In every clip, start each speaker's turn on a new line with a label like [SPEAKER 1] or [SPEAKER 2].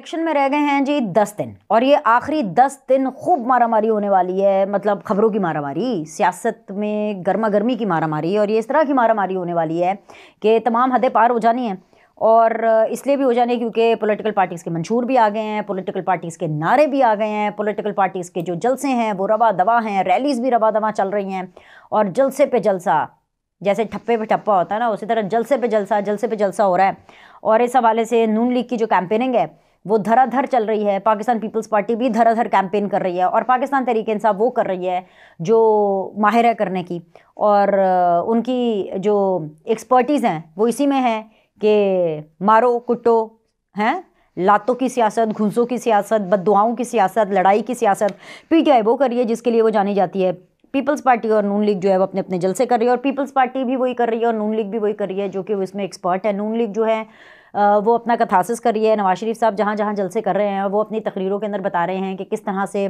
[SPEAKER 1] election में रह गए हैं जी दस दिन और ये आखिरी दस दिन खूब मारामारी होने वाली है मतलब खबरों की मारामारी सियासत में गर्मा गर्मी की मारामारी और ये इस तरह की मारामारी होने वाली है कि तमाम हदें पार हो जानी है और इसलिए भी हो जाने क्योंकि पॉलिटिकल पार्टीज़ के मंशूर भी आ गए हैं पॉलिटिकल पार्टीज़ के नारे भी आ गए हैं पॉलिटिकल पार्टीज़ के जो जलसे हैं वो रवा दवा हैं रैलीज़ भी रवा दवा चल रही हैं और जलसे पे जलसा जैसे ठप्पे पे ठप्पा होता है ना उसी तरह जलसे पे जलसा जलसे पे जलसा हो रहा है और इस हवाले से नून लीग की जो कैंपेनिंग है वो धराधर चल रही है पाकिस्तान पीपल्स पार्टी भी धराधर कैंपेन कर रही है और पाकिस्तान तरीके इंसाफ वो कर रही है जो माहिर है करने की और उनकी जो एक्सपर्टीज़ हैं वो इसी में है कि मारो कुटो हैं लातों की सियासत घुंसों की सियासत बददुआओं की सियासत लड़ाई की सियासत पीटीआई वो करिए जिसके लिए वो जानी जाती है पीपल्स पार्टी और नून लीग जो है वो अपने अपने जलसे कर रही है और पीपल्स पार्टी भी वही कर रही है और नून लीग भी वही कर रही है जो कि वो इसमें एक्सपर्ट है नून लीग जो है वो अपना कथासिस कर रही है नवाज शरीफ साहब जहाँ जहाँ जलसे कर रहे हैं वो अपनी तकरीरों के अंदर बता रहे हैं कि किस तरह से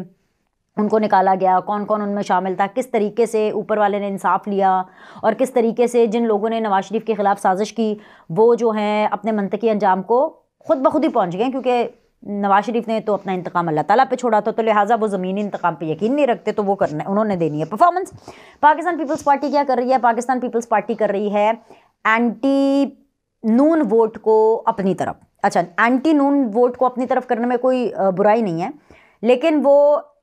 [SPEAKER 1] उनको निकाला गया कौन कौन उनमें शामिल था किस तरीके से ऊपर वाले ने इंसाफ लिया और किस तरीके से जिन लोगों ने नवाज शरीफ के ख़िलाफ़ साजिश की वो जो हैं अपने मनतकी अंजाम को खुद ब खुद ही पहुँच गए क्योंकि नवाज शरीफ ने तो अपना इंतकाम अल्लाह ताला पे छोड़ा था तो लिहाजा वो ज़मीनी इंतकाम पे यकीन नहीं रखते तो वो करना उन्होंने देनी है परफॉर्मेंस पाकिस्तान पीपल्स पार्टी क्या कर रही है पाकिस्तान पीपल्स पार्टी कर रही है एंटी नून वोट को अपनी तरफ अच्छा एंटी नून वोट को अपनी तरफ करने में कोई बुराई नहीं है लेकिन वो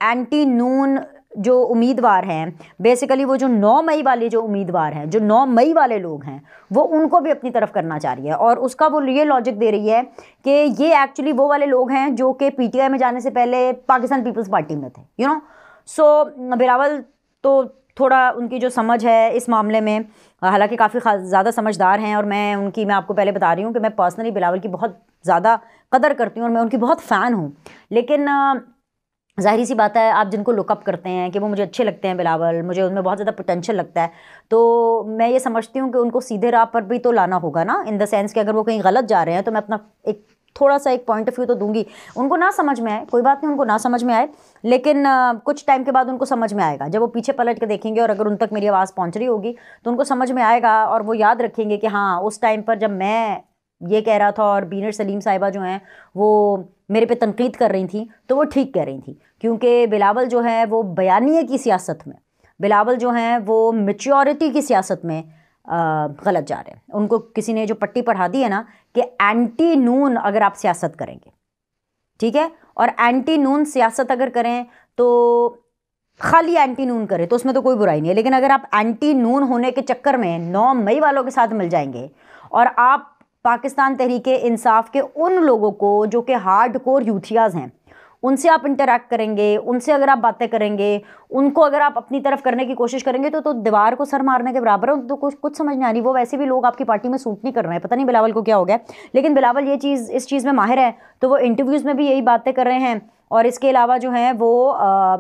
[SPEAKER 1] एंटी नून जो उम्मीदवार हैं बेसिकली वो जो 9 मई वाले जो उम्मीदवार हैं जो 9 मई वाले लोग हैं वो उनको भी अपनी तरफ करना चाह रही है और उसका वो ये लॉजिक दे रही है कि ये एक्चुअली वो वाले लोग हैं जो कि पीटीआई में जाने से पहले पाकिस्तान पीपल्स पार्टी में थे यू नो सो बिरावल तो थोड़ा उनकी जो समझ है इस मामले में हालांकि काफ़ी ज़्यादा समझदार हैं और मैं उनकी मैं आपको पहले बता रही हूँ कि मैं पर्सनली बिलावल की बहुत ज़्यादा कदर करती हूँ और मैं उनकी बहुत फ़ैन हूँ लेकिन जाहिर सी बात है आप जिनको लुकअप करते हैं कि वो मुझे अच्छे लगते हैं बिलावल मुझे उनमें बहुत ज़्यादा पोटेंशियल लगता है तो मैं ये समझती हूँ कि उनको सीधे राह पर भी तो लाना होगा ना इन द सेंस कि अगर वो कहीं गलत जा रहे हैं तो मैं अपना एक थोड़ा सा एक पॉइंट ऑफ व्यू तो दूंगी उनको ना समझ में आए कोई बात नहीं उनको ना समझ में आए लेकिन आ, कुछ टाइम के बाद उनको समझ में आएगा जब वो पीछे पलट के देखेंगे और अगर उन तक मेरी आवाज़ पहुँच रही होगी तो उनको समझ में आएगा और वो याद रखेंगे कि हाँ उस टाइम पर जब मैं ये कह रहा था और बीनर सलीम साहिबा जो हैं वो मेरे पे तनकीद कर रही थी तो वो ठीक कह रही थी क्योंकि बिलावल जो है वो बयानी की सियासत में बिलावल जो हैं वो मेच्योरिटी की सियासत में गलत जा रहे हैं उनको किसी ने जो पट्टी पढ़ा दी है ना कि एंटी नून अगर आप सियासत करेंगे ठीक है और एंटी नून सियासत अगर करें तो खाली एंटी नून करें तो उसमें तो कोई बुराई नहीं है लेकिन अगर आप एंटी नून होने के चक्कर में नौ मई वालों के साथ मिल जाएंगे और आप पाकिस्तान तहरीक इंसाफ के उन लोगों को जो कि हार्ड कोर यूथियाज़ हैं उनसे आप इंटरेक्ट करेंगे उनसे अगर आप बातें करेंगे उनको अगर आप अपनी तरफ करने की कोशिश करेंगे तो तो दीवार को सर मारने के बराबर है उनको तो कुछ कुछ समझ नहीं आ रही वो वैसे भी लोग आपकी पार्टी में सूट नहीं कर रहे हैं पता नहीं बिलावल को क्या हो गया लेकिन बिलावल ये चीज़ इस चीज़ में माहिर है तो वो इंटरव्यूज़ में भी यही बातें कर रहे हैं और इसके अलावा जो है वो आ,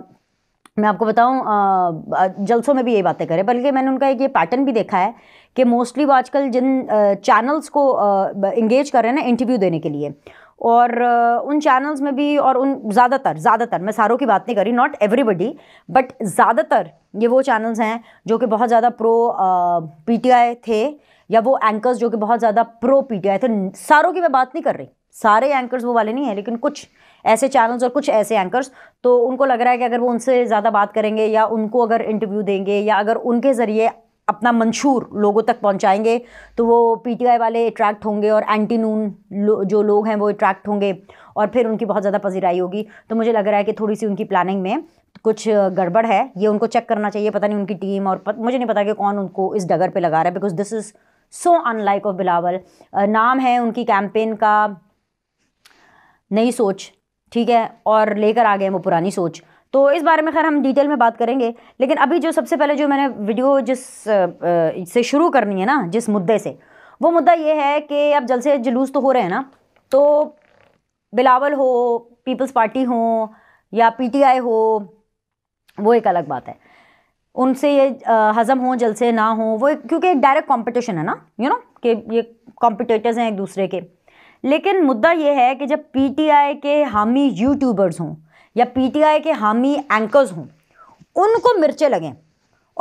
[SPEAKER 1] मैं आपको बताऊं जलसों में भी यही बातें करें बल्कि मैंने उनका एक ये पैटर्न भी देखा है कि मोस्टली वो आजकल जिन चैनल्स को इंगेज कर रहे हैं ना इंटरव्यू देने के लिए और उन चैनल्स में भी और उन ज़्यादातर ज़्यादातर मैं सारों की बात नहीं कर रही नॉट एवरीबडी बट ज़्यादातर ये वो चैनल्स हैं जो कि बहुत ज़्यादा प्रो पीटीआई थे या वो एंकर्स जो कि बहुत ज़्यादा प्रो पीटीआई थे सारों की मैं बात नहीं कर रही सारे एंकर्स वो वाले नहीं हैं लेकिन कुछ ऐसे चैनल्स और कुछ ऐसे एंकर्स तो उनको लग रहा है कि अगर वो उनसे ज़्यादा बात करेंगे या उनको अगर इंटरव्यू देंगे या अगर उनके ज़रिए अपना मंशूर लोगों तक पहुंचाएंगे तो वो पीटीआई वाले अट्रैक्ट होंगे और एंटी नून लो, जो लोग हैं वो अट्रैक्ट होंगे और फिर उनकी बहुत ज़्यादा पजीराई होगी तो मुझे लग रहा है कि थोड़ी सी उनकी प्लानिंग में कुछ गड़बड़ है ये उनको चेक करना चाहिए पता नहीं उनकी टीम और पत, मुझे नहीं पता कि कौन उनको इस डगर पर लगा रहा है because this is so unlike of Bilawal नाम है उनकी कैंपेन का नई सोच ठीक है और लेकर आ गए वो पुरानी सोच तो इस बारे में खैर हम डिटेल में बात करेंगे लेकिन अभी जो सबसे पहले जो मैंने वीडियो जिस से शुरू करनी है ना जिस मुद्दे से वो मुद्दा ये है कि अब जलसे जुलूस तो हो रहे हैं ना तो बिलावल हो पीपल्स पार्टी हो या पीटीआई हो वो एक अलग बात है उनसे ये हज़म हो जलसे ना हो वो एक क्योंकि एक डायरेक्ट कॉम्पिटिशन है ना यू नो कि ये कॉम्पिटेटर्स हैं एक दूसरे के लेकिन मुद्दा ये है कि जब पीटीआई के हामी यूट्यूबर्स हों या पीटीआई के हामी एंकर्स हों उनको मिर्चें लगें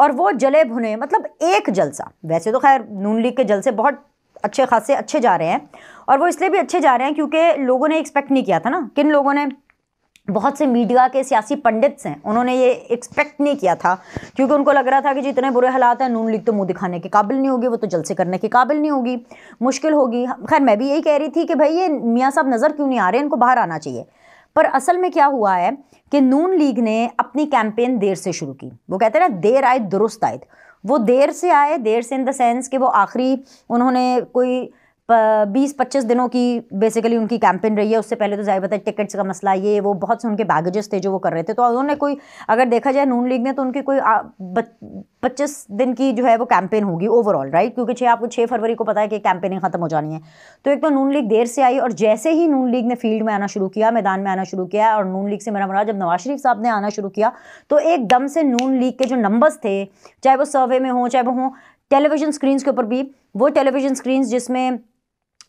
[SPEAKER 1] और वो जले भुने मतलब एक जलसा वैसे तो खैर नून लीग के जलसे बहुत अच्छे खासे अच्छे जा रहे हैं और वो इसलिए भी अच्छे जा रहे हैं क्योंकि लोगों ने एक्सपेक्ट नहीं किया था ना किन लोगों ने बहुत से मीडिया के सियासी पंडित्स हैं उन्होंने ये एक्सपेक्ट नहीं किया था क्योंकि उनको लग रहा था कि जितने बुरे हालात हैं नून लीग तो मुंह दिखाने के काबिल नहीं होगी वो तो जलसे करने के काबिल नहीं होगी मुश्किल होगी खैर मैं भी यही कह रही थी कि भाई ये मियाँ साहब नज़र क्यों नहीं आ रहे इनको बाहर आना चाहिए पर असल में क्या हुआ है कि नून लीग ने अपनी कैंपेन देर से शुरू की वो कहते हैं ना देर आए दुरुस्त आए वो देर से आए देर से इन द सेंस कि वो आखिरी उन्होंने कोई बीस पच्चीस दिनों की बेसिकली उनकी कैंपेन रही है उससे पहले तो जाहिर बताए टिकट्स का मसला ये वो बहुत से उनके बैगेजेस थे जो वो कर रहे थे तो उन्होंने कोई अगर देखा जाए नून लीग ने तो उनकी कोई पच्चीस दिन की जो है वो कैंपेन होगी ओवरऑल राइट क्योंकि छः आपको छः फरवरी को पता है कि कैंपेनिंग ख़त्म हो जानी है तो एक तो नून लीग देर से आई और जैसे ही नून लीग ने फील्ड में आना शुरू किया मैदान में आना शुरू किया और नून लीग से मेरा मरा जब नवाज शरीफ साहब ने आना शुरू किया तो एकदम से नून लीग के जो नंबर्स थे चाहे वो सर्वे में हों चाहे वो हों टेलीविज़न स्क्रीन्स के ऊपर भी वो टेलीविज़न स्क्रीन्स जिसमें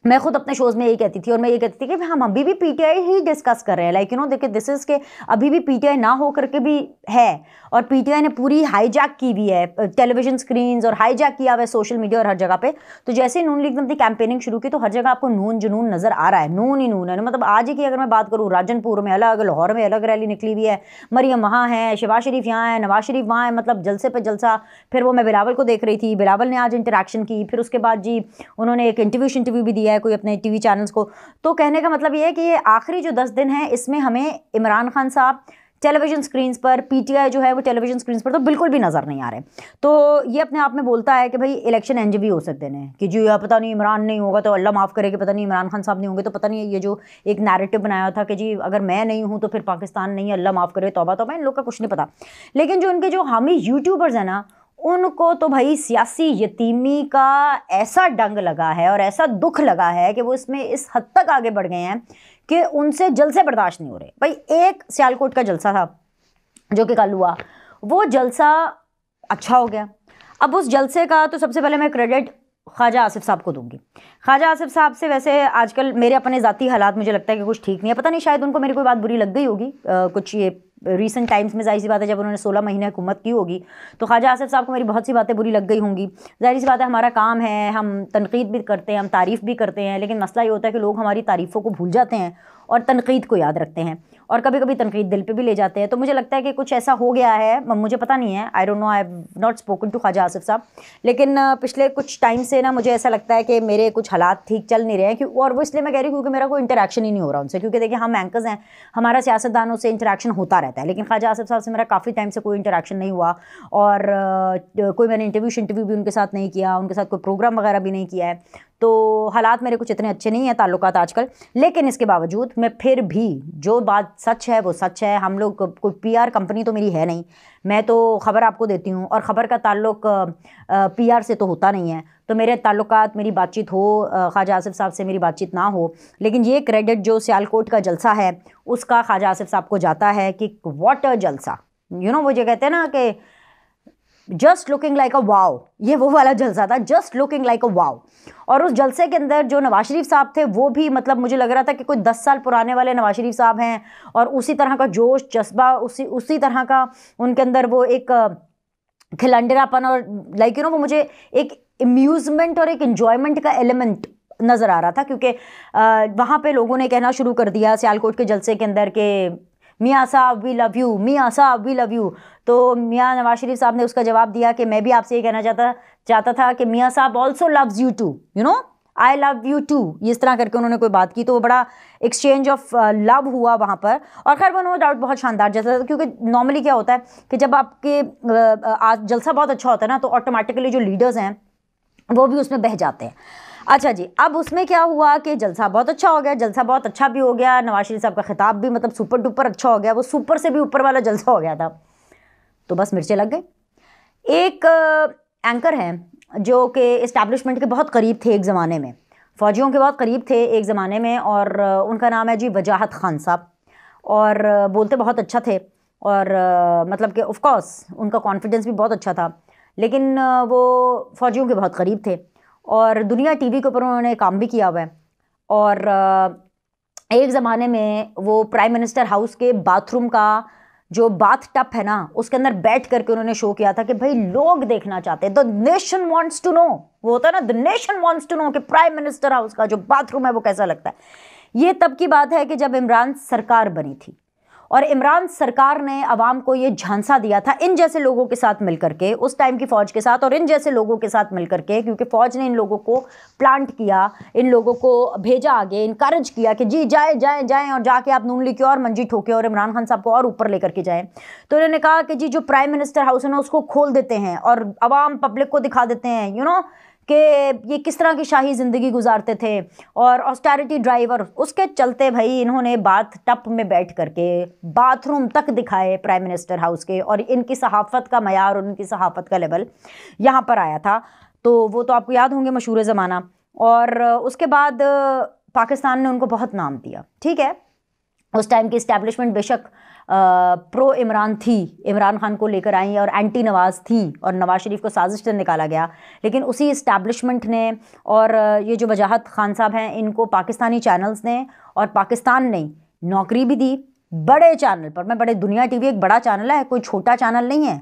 [SPEAKER 1] मैं खुद अपने शोज़ में यही कहती थी और मैं ये कहती थी कि हाँ, हम अभी भी पीटीआई ही डिस्कस कर रहे हैं लाइक यू नो देखिए दिस इज़ के अभी भी पीटीआई ना हो करके भी है और पीटीआई ने पूरी हाईजैक की भी है टेलीविजन स्क्रीन और हाईजैक किया हुआ है सोशल मीडिया और हर जगह पे तो जैसे ही नून लीग ने अपनी कैंपेनिंग शुरू की तो हर जगह आपको नून जुनून नज़र आ रहा है नून ही नून है मतलब आज ही की अगर मैं बात करूँ राजनपुर में अलग लाहौर में अलग रैली निकली हुई है मरियम वहाँ है शिवाज शरीफ यहाँ है नवाज शरीफ वहाँ है मतलब जलसे पर जलसा फिर वो मैं बिलावल को देख रही थी बिलावल ने आज इंटरेक्शन की फिर उसके बाद जी उन्होंने एक इंटरव्यू इंटरव्यू भी दिया है है कोई अपने टीवी चैनल्स को तो कहने का मतलब ये है कि ये आखिरी जो दस दिन है इसमें हमें इमरान खान साहब टेलीविजन स्क्रीन्स पर पीटीआई जो है वो टेलीविजन स्क्रीन्स पर तो बिल्कुल भी नज़र नहीं आ रहे तो ये अपने आप में बोलता है कि भाई इलेक्शन एन हो सकते हैं कि जो यह पता नहीं इमरान नहीं होगा तो अल्लाह माफ़ करे कि पता नहीं इमरान खान साहब नहीं होंगे तो पता नहीं ये जो एक नैरेटिव बनाया था कि जी अगर मैं नहीं हूँ तो फिर पाकिस्तान नहीं अल्लाह माफ़ करे तोबा तो मैं इन लोग का कुछ नहीं पता लेकिन जो इनके जो हामी यूट्यूबर्स हैं ना उनको तो भाई सियासी यतीमी का ऐसा डंग लगा है और ऐसा दुख लगा है कि वो इसमें इस हद तक आगे बढ़ गए हैं कि उनसे जलसे बर्दाश्त नहीं हो रहे भाई एक सियालकोट का जलसा था जो कि कल हुआ वो जलसा अच्छा हो गया अब उस जलसे का तो सबसे पहले मैं क्रेडिट ख्वाजा आसिफ साहब को दूंगी ख्वाजा आसिफ साहब से वैसे आजकल मेरे अपने ज़ाती हालात मुझे लगता है कि कुछ ठीक नहीं है पता नहीं शायद उनको मेरी कोई बात बुरी लग गई होगी कुछ ये रिसेंट टाइम्स में जाहिर सी बात है जब उन्होंने सोलह महीने हुकूमत की होगी तो ख्वाजा आसिफ़ साहब को मेरी बहुत सी बातें बुरी लग गई होंगी जाहिर सी बात है हमारा काम है हम तनकीद भी करते हैं हम तारीफ़ भी करते हैं लेकिन मसला ये होता है कि लोग हमारी तारीफ़ों को भूल जाते हैं और तनकीद को याद रखते हैं और कभी कभी तनकीद दिल पे भी ले जाते हैं तो मुझे लगता है कि कुछ ऐसा हो गया है मुझे पता नहीं है I don't know I not spoken to Khwaja Asif साहब लेकिन पिछले कुछ टाइम से ना मुझे ऐसा लगता है कि मेरे कुछ हालात ठीक चल नहीं रहे हैं क्यों और वो इसलिए मैं कह रही हूँ क्योंकि मेरा कोई इंटरेक्शन ही नहीं हो रहा उनसे क्योंकि देखिए हम एंकर्स हैं हमारा सियासतदानों से इंटरेक्शन होता रहता है लेकिन ख्वाजा आसिफ साहब से मेरा काफ़ी टाइम से कोई इंटरेक्शन नहीं हुआ और कोई मैंने इंटरव्यू शंटरव्यू भी उनके साथ नहीं किया उनके साथ कोई प्रोग्राम वगैरह भी नहीं किया है तो हालात मेरे कुछ इतने अच्छे नहीं हैं ताल्लुक आजकल लेकिन इसके बावजूद मैं फिर भी जो बात सच है वो सच है हम लोग कोई पीआर कंपनी तो मेरी है नहीं मैं तो ख़बर आपको देती हूँ और ख़बर का ताल्लुक पीआर से तो होता नहीं है तो मेरे ताल्लुक मेरी बातचीत हो ख्वाजा आसिफ साहब से मेरी बातचीत ना हो लेकिन ये क्रेडिट जो सियालकोट का जलसा है उसका ख्वाजा आसिफ साहब को जाता है कि वाटर जलसा यू you नो know, वो जो कहते हैं ना कि just looking like a wow ये वो वाला जलसा था just looking like a wow और उस जलसे के अंदर जो नवाज शरीफ साहब थे वो भी मतलब मुझे लग रहा था कि कोई दस साल पुराने वाले नवाज शरीफ साहब हैं और उसी तरह का जोश जज्बा उसी उसी तरह का उनके अंदर वो एक खिलंडरापन और लाइक यू नो वो मुझे एक अम्यूजमेंट और एक इन्जॉयमेंट का एलिमेंट नज़र आ रहा था क्योंकि वहाँ पे लोगों ने कहना शुरू कर दिया सियालकोट के जलसे के अंदर के मियाँ साहब वी लव यू मियाँ साहब वी लव यू तो मियाँ नवाज शरीफ साहब ने उसका जवाब दिया कि मैं भी आपसे ये कहना चाहता चाहता था कि मियाँ साहब also loves you too you know I love you too इस तरह करके उन्होंने कोई बात की तो वो बड़ा एक्सचेंज ऑफ लव हुआ वहाँ पर और खैर वो नो डाउट बहुत शानदार जलसा था क्योंकि नॉर्मली क्या होता है कि जब आपके uh, uh, आज जलसा बहुत अच्छा होता है ना तो ऑटोमेटिकली जो लीडर्स हैं वो भी उसमें बह जाते हैं अच्छा जी अब उसमें क्या हुआ कि जलसा बहुत अच्छा हो गया जलसा बहुत अच्छा भी हो गया नवाज शरीफ साहब का खिताब भी मतलब सुपर डुपर अच्छा हो गया वो सुपर से भी ऊपर वाला जलसा हो गया था तो बस मिर्चे लग गए एक एंकर हैं जो कि इस्टेब्लिशमेंट के बहुत करीब थे एक ज़माने में फ़ौजियों के बहुत करीब थे एक ज़माने में और उनका नाम है जी वजाहत खान साहब और बोलते बहुत अच्छा थे और मतलब कि ऑफ कोर्स उनका कॉन्फिडेंस भी बहुत अच्छा था लेकिन वो फ़ौजियों के बहुत करीब थे और दुनिया टीवी के ऊपर उन्होंने काम भी किया हुआ है और एक ज़माने में वो प्राइम मिनिस्टर हाउस के बाथरूम का जो बाथ टप है ना उसके अंदर बैठ करके उन्होंने शो किया था कि भाई लोग देखना चाहते हैं the nation wants to know वो होता है ना the nation wants to know कि प्राइम मिनिस्टर हाउस का जो बाथरूम है वो कैसा लगता है ये तब की बात है कि जब इमरान सरकार बनी थी और इमरान सरकार ने अवाम को ये झांसा दिया था इन जैसे लोगों के साथ मिलकर के उस टाइम की फ़ौज के साथ और इन जैसे लोगों के साथ मिलकर के क्योंकि फ़ौज ने इन लोगों को प्लांट किया इन लोगों को भेजा आगे इनकरेज किया कि जी जाए जाए जाएँ और जाके आप नून लीग की और मंजी ठोके और इमरान खान साहब को और ऊपर लेकर के जाएँ तो उन्होंने कहा कि जी जो प्राइम मिनिस्टर हाउस है ना उसको खोल देते हैं और आवाम पब्लिक को दिखा देते हैं यू नो कि ये किस तरह की शाही ज़िंदगी गुजारते थे और ऑस्टैरिटी ड्राइवर उसके चलते भाई इन्होंने बाथ टप में बैठ करके बाथरूम तक दिखाए प्राइम मिनिस्टर हाउस के और इनकी सहाफ़त का मैार और इनकी सहाफ़त का लेवल यहाँ पर आया था तो वो तो आपको याद होंगे मशहूर ज़माना और उसके बाद पाकिस्तान ने उनको बहुत नाम दिया ठीक है उस टाइम की इस्टेब्लिशमेंट बेशक प्रो इमरान थी इमरान खान को लेकर आई और एंटी नवाज़ थी और नवाज़ शरीफ को साजिश से निकाला गया लेकिन उसी इस्टेब्लिशमेंट ने और ये जो वजाहत खान साहब हैं इनको पाकिस्तानी चैनल्स ने और पाकिस्तान ने नौकरी भी दी बड़े चैनल पर मैं बड़े दुनिया टीवी एक बड़ा चैनल है कोई छोटा चैनल नहीं है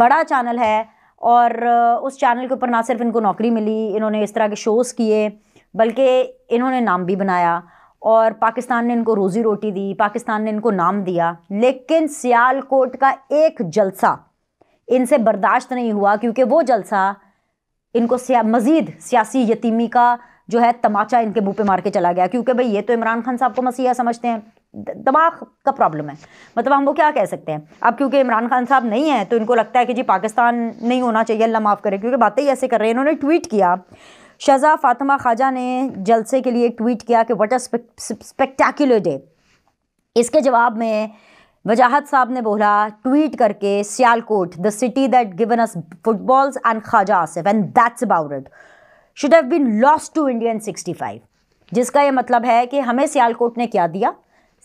[SPEAKER 1] बड़ा चैनल है और उस चैनल के ऊपर ना सिर्फ इनको नौकरी मिली इन्होंने इस तरह के शोज़ किए बल्कि इन्होंने नाम भी बनाया और पाकिस्तान ने इनको रोज़ी रोटी दी पाकिस्तान ने इनको नाम दिया लेकिन सियालकोट का एक जलसा इनसे बर्दाश्त नहीं हुआ क्योंकि वो जलसा इनको सिया, मज़ीद सियासी यतीमी का जो है तमाचा इनके मुंह पे मार के चला गया क्योंकि भाई ये तो इमरान खान साहब को मसीहा समझते हैं दिमाग का प्रॉब्लम है मतलब हम वो क्या कह सकते हैं अब क्योंकि इमरान खान साहब नहीं हैं तो इनको लगता है कि जी पाकिस्तान नहीं होना चाहिए अल्लाह माफ़ करे क्योंकि बातें ही ऐसे कर रहे हैं इन्होंने ट्वीट किया शजा फातिमा ख्वाजा ने जलसे के लिए एक ट्वीट किया कि वट अ स्पेक्टाकुलर डे इसके जवाब में वजाहत साहब ने बोला ट्वीट करके Sialkot the city that given us footballs and Khwaja Asif and that's about it should have been lost to Indian 65 जिसका ये मतलब है कि हमें सियालकोट ने क्या दिया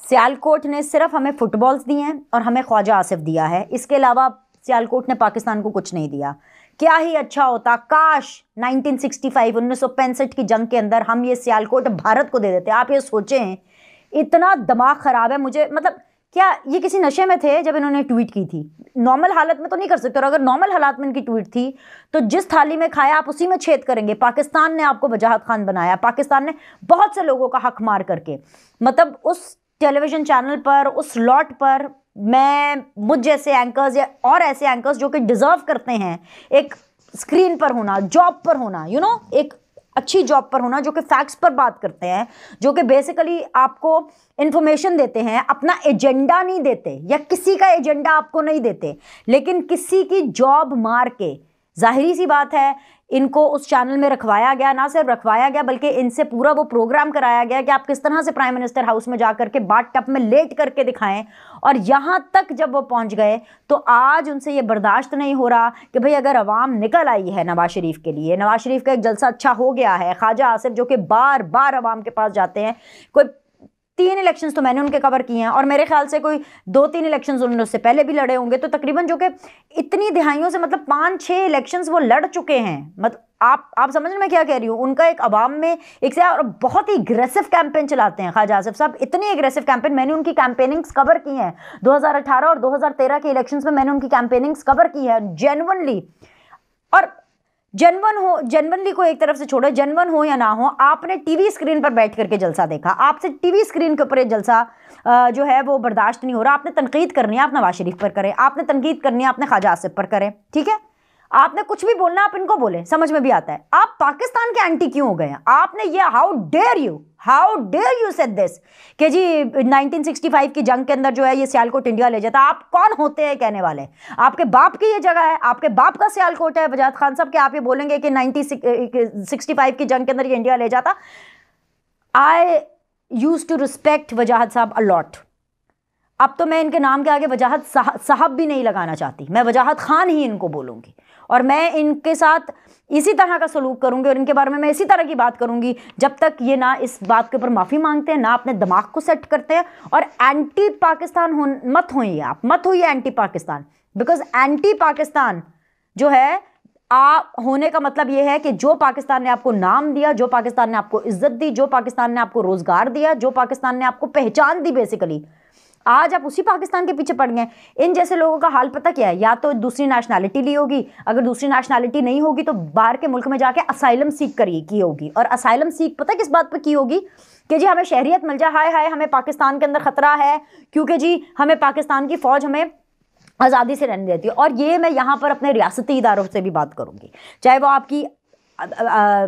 [SPEAKER 1] सियालकोट ने सिर्फ हमें फुटबॉल्स दिए हैं और हमें ख्वाजा आसिफ दिया है इसके अलावा सियालकोट ने पाकिस्तान को कुछ नहीं दिया क्या ही अच्छा होता काश 1965 उन्नीस की जंग के अंदर हम ये सियालकोट भारत को दे देते आप ये सोचें इतना दिमाग ख़राब है मुझे मतलब क्या ये किसी नशे में थे जब इन्होंने ट्वीट की थी नॉर्मल हालत में तो नहीं कर सकते और अगर नॉर्मल हालात में इनकी ट्वीट थी तो जिस थाली में खाया आप उसी में छेद करेंगे पाकिस्तान ने आपको वजाहत खान बनाया पाकिस्तान ने बहुत से लोगों का हक मार करके मतलब उस टेलीविज़न चैनल पर उस लॉट पर मैं मुझ जैसे एंकर्स या और ऐसे एंकर्स जो कि डिज़र्व करते हैं एक स्क्रीन पर होना जॉब पर होना यू you नो know, एक अच्छी जॉब पर होना जो कि फैक्ट्स पर बात करते हैं जो कि बेसिकली आपको इन्फॉर्मेशन देते हैं अपना एजेंडा नहीं देते या किसी का एजेंडा आपको नहीं देते लेकिन किसी की जॉब मार के जाहिर सी बात है इनको उस चैनल में रखवाया गया ना सिर्फ रखवाया गया बल्कि इनसे पूरा वो प्रोग्राम कराया गया कि आप किस तरह से प्राइम मिनिस्टर हाउस में जा के बाट टप में लेट करके दिखाएं और यहाँ तक जब वो पहुँच गए तो आज उनसे ये बर्दाश्त नहीं हो रहा कि भाई अगर आवाम निकल आई है नवाज शरीफ के लिए नवाज शरीफ का एक जलसा अच्छा हो गया है ख्वाजा आसिफ जो कि बार बार आवाम के पास जाते हैं कोई तीन इलेक्शंस तो मैंने उनके कवर किए हैं और मेरे ख्याल से कोई दो तीन इलेक्शंस उन्होंने उससे पहले भी लड़े होंगे तो तकरीबन जो कि इतनी दिहाइयों से मतलब पाँच छः इलेक्शंस वो लड़ चुके हैं मतलब आप आप समझ में मैं क्या कह रही हूँ उनका एक अवाम में एक से और बहुत ही अग्रेसिव कैंपेन चलाते हैं खाजा आसिफ साहब इतनी एग्रेसिव कैंपेन मैंने उनकी कैंपेनिंग्स कवर की हैं दो और दो के इलेक्शन में मैंने उनकी कैंपेनिंग्स कवर की है जेनवनली और जनवन हो जनवनली को एक तरफ से छोड़ो जनवन हो या ना हो आपने टीवी स्क्रीन पर बैठ करके जलसा देखा आपसे टीवी स्क्रीन के ऊपर जलसा जो है वो बर्दाश्त नहीं हो रहा आपने तनकीद करनी है आप नवाज शरीफ पर करें आपने तनकीद करनी है आपने ख्वाजा आसिफ पर करें ठीक है आपने कुछ भी बोलना आप इनको बोले समझ में भी आता है आप पाकिस्तान के एंटी क्यों हो गए आपने ये how dare you how dare you set this के जी 1965 की जंग के अंदर जो है ये सियालकोट इंडिया ले जाता आप कौन होते हैं कहने वाले आपके बाप की ये जगह है आपके बाप का सियालकोट है बजाज खान साहब के आप ये बोलेंगे कि नाइनटीन की जंग के अंदर ये इंडिया ले जाता आई यूज टू रिस्पेक्ट वजाहत साहब अलॉट अब तो मैं इनके नाम के आगे वजाहत साहब भी नहीं लगाना चाहती मैं वजाहत खान ही इनको बोलूँगी और मैं इनके साथ इसी तरह का सलूक करूंगी और इनके बारे में मैं इसी तरह की बात करूंगी जब तक ये ना इस बात के ऊपर माफ़ी मांगते हैं ना अपने दिमाग को सेट करते हैं और एंटी पाकिस्तान हो मत होइए आप मत होइए anti Pakistan because anti Pakistan जो है आप होने का मतलब यह है कि जो पाकिस्तान ने आपको नाम दिया जो पाकिस्तान ने आपको इज्जत दी जो पाकिस्तान ने आपको रोज़गार दिया जो पाकिस्तान ने आपको पहचान दी बेसिकली आज आप उसी पाकिस्तान के पीछे पड़ गए इन जैसे लोगों का हाल पता क्या है या तो दूसरी नेशनैलिटी ली होगी अगर दूसरी नेशनैलिटी नहीं होगी तो बाहर के मुल्क में जाके असाइलम सीख करिए की होगी और असाइलम सीख पता किस बात पर की होगी कि जी हमें शहरीत मिल जाए हाय हाय हमें पाकिस्तान के अंदर ख़तरा है क्योंकि जी हमें पाकिस्तान की फ़ौज हमें आज़ादी से रहने देती है और ये मैं यहाँ पर अपने रियासती इदारों से भी बात करूँगी चाहे वो आपकी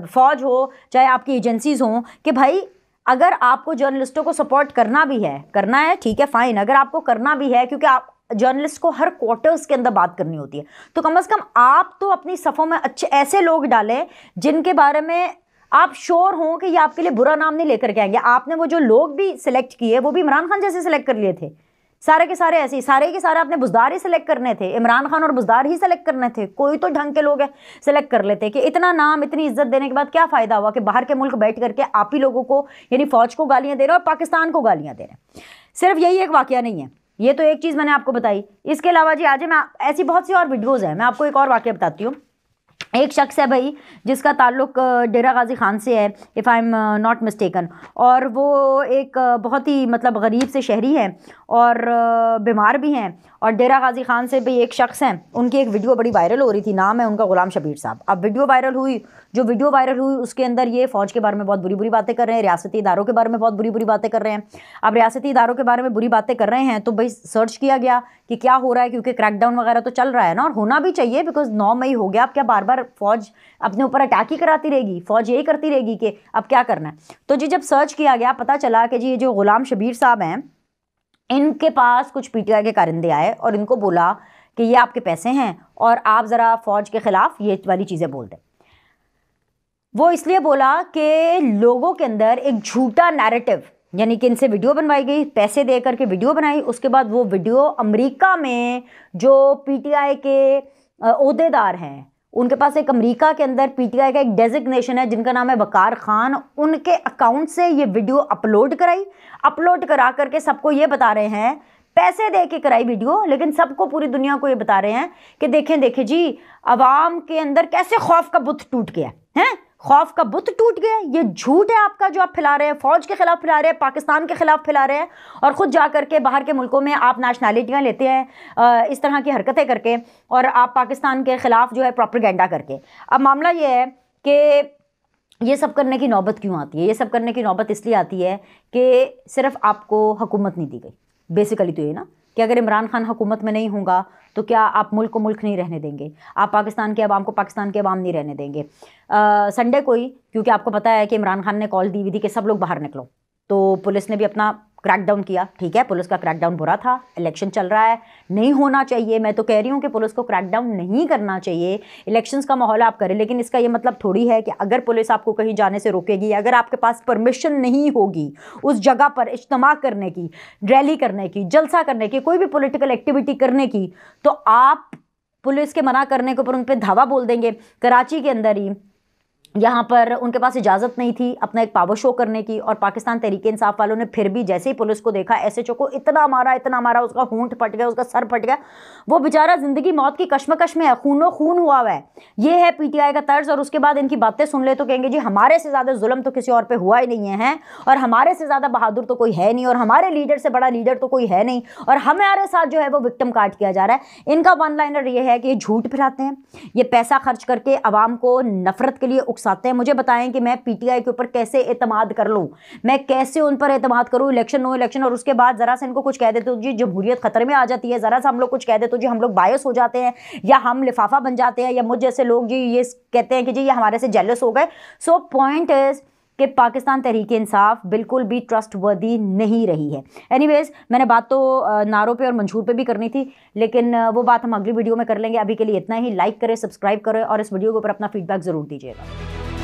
[SPEAKER 1] फ़ौज हो चाहे आपकी एजेंसीज़ हों कि भाई अगर आपको जर्नलिस्टों को सपोर्ट करना भी है करना है ठीक है फाइन अगर आपको करना भी है क्योंकि आप जर्नलिस्ट को हर क्वार्टर्स के अंदर बात करनी होती है तो कम से कम आप तो अपनी सफ़ों में अच्छे ऐसे लोग डालें जिनके बारे में आप श्योर हो कि ये आपके लिए बुरा नाम नहीं लेकर के आएंगे आपने वो जो लोग भी सिलेक्ट किए वो भी इमरान खान जैसे सिलेक्ट कर लिए थे सारे के सारे ऐसे ही सारे के सारे आपने बुजदार ही सिलेक्ट करने थे इमरान खान और बुजदार ही सेलेक्ट करने थे कोई तो ढंग के लोग हैं सेलेक्ट कर लेते कि इतना नाम इतनी इज्जत देने के बाद क्या फ़ायदा हुआ कि बाहर के मुल्क बैठ करके आप ही लोगों को यानी फ़ौज को गालियाँ दे रहे और पाकिस्तान को गालियाँ दे रहे सिर्फ यही एक वाक़ नहीं है ये तो एक चीज़ मैंने आपको बताई इसके अलावा जी आज मैं ऐसी बहुत सी और वीडियोज़ हैं मैं आपको एक और वाक्य बताती हूँ एक शख्स है भाई जिसका ताल्लुक डेरा गाजी खान से है if I am not mistaken और वो एक बहुत ही मतलब गरीब से शहरी हैं और बीमार भी हैं और डेरा गाजी खान से भी एक शख्स हैं उनकी एक वीडियो बड़ी वायरल हो रही थी नाम है उनका ग़ुलाम शबीर साहब अब वीडियो वायरल हुई जो वीडियो वायरल हुई उसके अंदर ये फ़ौज के बारे में बहुत बुरी बुरी बातें कर रहे हैं रियासती इदारों के बारे में बहुत बुरी बुरी बातें कर रहे हैं अब रियासती इदारों के बारे में बुरी बातें कर रहे हैं तो भाई सर्च किया गया कि क्या हो रहा है क्योंकि क्रैकडाउन वगैरह तो चल रहा है ना और होना भी चाहिए बिकॉज नौ मई हो गया अब क्या बार बार फौज अपने ऊपर अटैक ही कराती रहेगी फौज यही करती रहेगी कि अब क्या करना है तो जी जब सर्च किया गया पता चला कि जी ये जो गुलाम शबीर साहब हैं इनके पास कुछ पी के कारिंदे आए और इनको बोला कि ये आपके पैसे हैं और आप ज़रा फ़ौज के ख़िलाफ़ ये वाली चीज़ें बोल दें वो इसलिए बोला कि लोगों के अंदर एक झूठा नैरेटिव यानी कि इनसे वीडियो बनवाई गई पैसे दे करके वीडियो बनाई उसके बाद वो वीडियो अमेरिका में जो पीटीआई के अहदेदार हैं उनके पास एक अमेरिका के अंदर पीटीआई का एक डेजिग्नेशन है जिनका नाम है वकार खान उनके अकाउंट से ये वीडियो अपलोड कराई अपलोड करा करके सबको ये बता रहे हैं पैसे दे के कराई वीडियो लेकिन सबको पूरी दुनिया को ये बता रहे हैं कि देखें देखें जी आवाम के अंदर कैसे खौफ का बुत टूट गया है खौफ का बुत टूट गया ये झूठ है आपका जो आप फैला रहे हैं फौज के खिलाफ फैला रहे हैं पाकिस्तान के खिलाफ फैला रहे हैं और ख़ुद जा करके बाहर के मुल्कों में आप नेशनैलिटियाँ लेते हैं इस तरह की हरकतें करके और आप पाकिस्तान के ख़िलाफ़ जो है प्रॉपरगेंडा करके अब मामला ये है कि ये सब करने की नौबत क्यों आती है ये सब करने की नौबत इसलिए आती है कि सिर्फ आपको हुकूमत नहीं दी गई बेसिकली तो ये ना कि अगर इमरान खान हुकूमत में नहीं होगा तो क्या आप मुल्क को मुल्क नहीं रहने देंगे आप पाकिस्तान के अवाम को पाकिस्तान के अवाम नहीं रहने देंगे संडे को ही क्योंकि आपको पता है कि इमरान खान ने कॉल दी हुई थी कि सब लोग बाहर निकलो तो पुलिस ने भी अपना क्रैकडाउन किया ठीक है पुलिस का क्रैकडाउन बुरा था इलेक्शन चल रहा है नहीं होना चाहिए मैं तो कह रही हूँ कि पुलिस को क्रैकडाउन नहीं करना चाहिए इलेक्शंस का माहौल आप करें लेकिन इसका ये मतलब थोड़ी है कि अगर पुलिस आपको कहीं जाने से रोकेगी अगर आपके पास परमिशन नहीं होगी उस जगह पर इज्तम करने की रैली करने की जलसा करने की कोई भी पोलिटिकल एक्टिविटी करने की तो आप पुलिस के मना करने के ऊपर उन पर धावा बोल देंगे कराची के अंदर ही यहाँ पर उनके पास इजाज़त नहीं थी अपना एक पावर शो करने की और पाकिस्तान तरीके इंसाफ वालों ने फिर भी जैसे ही पुलिस को देखा एसएचओ को इतना मारा इतना मारा उसका होंठ फट गया उसका सर फट गया वो बेचारा ज़िंदगी मौत की कश्मकश में है खूनों खून हुआ हुआ है ये है पीटीआई का तर्ज और उसके बाद इनकी बातें सुन ले तो कहेंगे जी हमारे से ज़्यादा जुल्म तो किसी और पर हुआ ही नहीं है और हमारे से ज़्यादा बहादुर तो कोई है नहीं और हमारे लीडर से बड़ा लीडर तो कोई है नहीं और हमारे साथ जो है वो विक्टम काट किया जा रहा है इनका वन लाइनर ये है कि ये झूठ फिराते हैं ये पैसा खर्च करके आवाम को नफरत के लिए उकसा उकसाते हैं मुझे बताएं कि मैं पीटीआई के ऊपर कैसे एतमाद कर लूं मैं कैसे उन पर एतमाद करूं इलेक्शन नो इलेक्शन और उसके बाद ज़रा से इनको कुछ कह देते तो जी जमहूरियत खतरे में आ जाती है ज़रा सा हम लोग कुछ कह देते तो जी हम लोग बायस हो जाते हैं या हम लिफाफा बन जाते हैं या मुझ जैसे लोग जी ये कहते हैं कि जी ये हमारे से जेलस हो गए सो पॉइंट इज़ कि पाकिस्तान तहरीक इंसाफ बिल्कुल भी ट्रस्ट वर्दी नहीं रही है एनीवेज मैंने बात तो नारों पे और मंशूर पे भी करनी थी लेकिन वो बात हम अगली वीडियो में कर लेंगे अभी के लिए इतना ही लाइक करें सब्सक्राइब करें और इस वीडियो के ऊपर अपना फीडबैक ज़रूर दीजिएगा